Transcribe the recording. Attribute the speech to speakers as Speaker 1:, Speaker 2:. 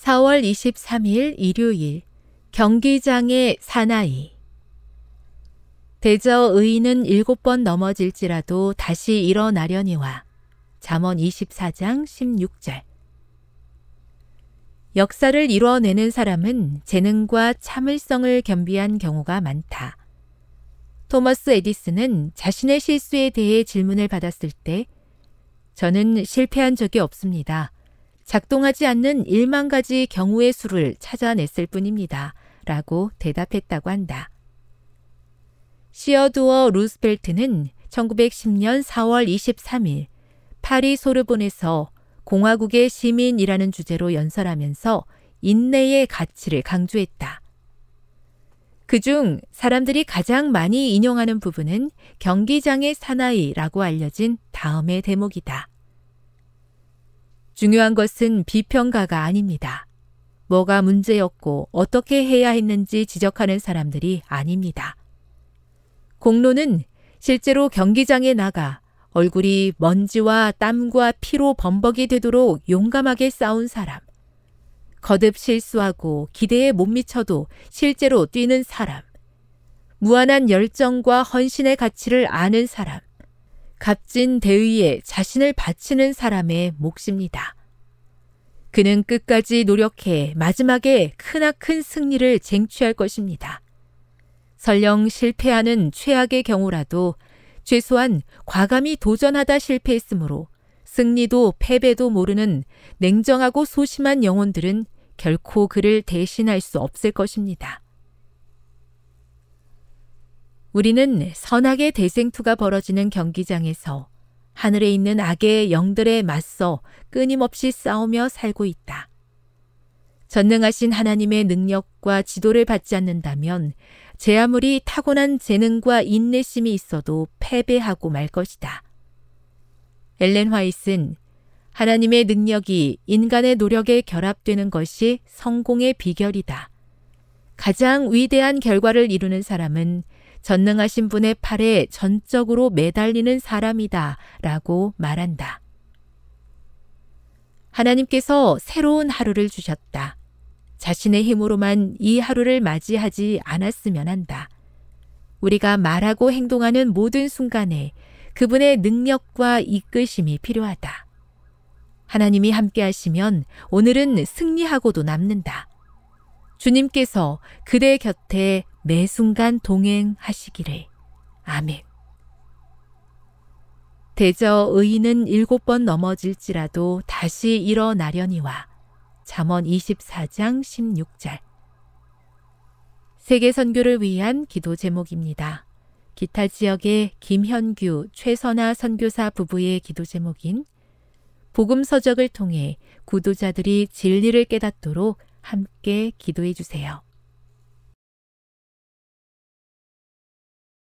Speaker 1: 4월 23일 일요일 경기장의 사나이 대저 의인은 일곱 번 넘어질지라도 다시 일어나려니와 잠언 24장 16절 역사를 이뤄내는 사람은 재능과 참을성을 겸비한 경우가 많다. 토머스 에디슨은 자신의 실수에 대해 질문을 받았을 때 저는 실패한 적이 없습니다. 작동하지 않는 1만 가지 경우의 수를 찾아냈을 뿐입니다. 라고 대답했다고 한다. 시어두어 루스벨트는 1910년 4월 23일 파리 소르본에서 공화국의 시민이라는 주제로 연설하면서 인내의 가치를 강조했다. 그 중 사람들이 가장 많이 인용하는 부분은 경기장의 사나이라고 알려진 다음의 대목이다. 중요한 것은 비평가가 아닙니다. 뭐가 문제였고 어떻게 해야 했는지 지적하는 사람들이 아닙니다. 공로는 실제로 경기장에 나가 얼굴이 먼지와 땀과 피로 범벅이 되도록 용감하게 싸운 사람. 거듭 실수하고 기대에 못 미쳐도 실제로 뛰는 사람. 무한한 열정과 헌신의 가치를 아는 사람. 값진 대의에 자신을 바치는 사람의 몫입니다. 그는 끝까지 노력해 마지막에 크나큰 승리를 쟁취할 것입니다. 설령 실패하는 최악의 경우라도 최소한 과감히 도전하다 실패했으므로 승리도 패배도 모르는 냉정하고 소심한 영혼들은 결코 그를 대신할 수 없을 것입니다. 우리는 선악의 대생투가 벌어지는 경기장에서 하늘에 있는 악의 영들에 맞서 끊임없이 싸우며 살고 있다. 전능하신 하나님의 능력과 지도를 받지 않는다면 제 아무리 타고난 재능과 인내심이 있어도 패배하고 말 것이다. 엘렌 화이슨 하나님의 능력이 인간의 노력에 결합되는 것이 성공의 비결이다. 가장 위대한 결과를 이루는 사람은 전능하신 분의 팔에 전적으로 매달리는 사람이다 라고 말한다. 하나님께서 새로운 하루를 주셨다. 자신의 힘으로만 이 하루를 맞이하지 않았으면 한다. 우리가 말하고 행동하는 모든 순간에 그분의 능력과 이끄심이 필요하다. 하나님이 함께 하시면 오늘은 승리하고도 남는다. 주님께서 그대 곁에 매 순간 동행하시기를. 아멘. 대저 의인은 일곱 번 넘어질지라도 다시 일어나려니와 잠언 24장 16절 세계 선교를 위한 기도 제목입니다. 기타 지역의 김현규, 최선아 선교사 부부의 기도 제목인 복음 서적을 통해 구도자들이 진리를 깨닫도록 함께 기도해 주세요.